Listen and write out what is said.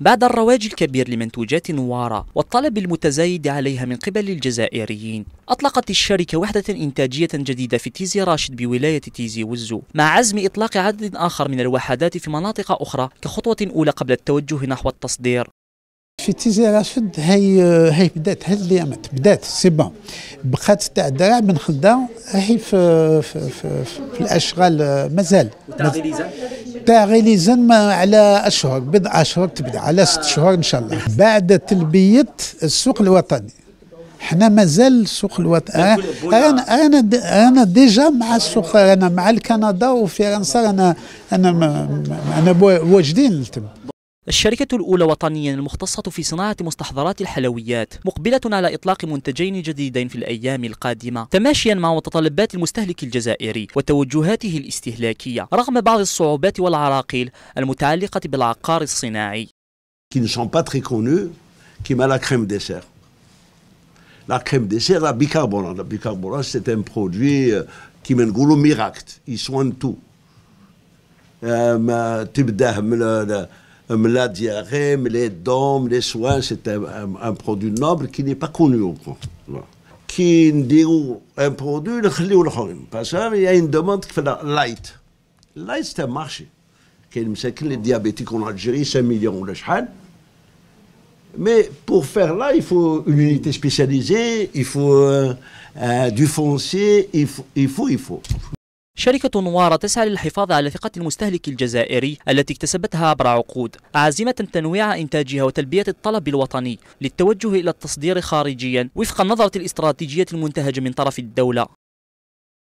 بعد الرواج الكبير لمنتوجات نوارة والطلب المتزايد عليها من قبل الجزائريين أطلقت الشركة وحدة إنتاجية جديدة في تيزي راشد بولاية تيزي وزو مع عزم إطلاق عدد آخر من الوحدات في مناطق أخرى كخطوة أولى قبل التوجه نحو التصدير في تيزي راشد هي هي بدات هاد اليامات بدات سي بون بقات تاع الدراع من خدا هي في في, في, في, في الاشغال مازال تاع غيلي ما على أشهر بضع أشهر تبدا على ست شهور إن شاء الله بعد تلبية السوق الوطني احنا مازال السوق الوطني آه، انا انا انا ديجا مع السوق انا مع الكندا وفرنسا انا انا انا واجدين الشركة الأولى وطنيا المختصة في صناعة مستحضرات الحلويات مقبلة على إطلاق منتجين جديدين في الأيام القادمة تماشيا مع متطلبات المستهلك الجزائري وتوجهاته الاستهلاكية رغم بعض الصعوبات والعراقيل المتعلقة بالعقار الصناعي qui ne sont pas très connus, comme la crème dessert. La crème dessert, la bicarbonate. La bicarbonate, c'est un produit euh, qui mène goulot miracle. Il soigne tout. Euh, Euh, la diarrhée, les dents, les soins, c'est un, produit noble qui n'est pas connu au point. Qui dit un produit, parce qu'il y a une demande qui fait la light. Light, c'est un marché. Les diabétiques en Algérie, 5 millions de chahal. Mais pour faire là, il faut une unité spécialisée, il faut euh, euh, du foncier, il faut, il faut. Il faut. شركة نوارة تسعى للحفاظ على ثقة المستهلك الجزائري التي اكتسبتها عبر عقود عازمة تنويع إنتاجها وتلبية الطلب الوطني للتوجه إلى التصدير خارجيا وفق النظرة الاستراتيجية المنتهجة من طرف الدولة